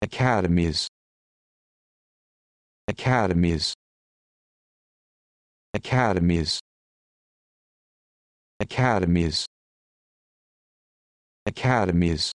academies academies academies academies academies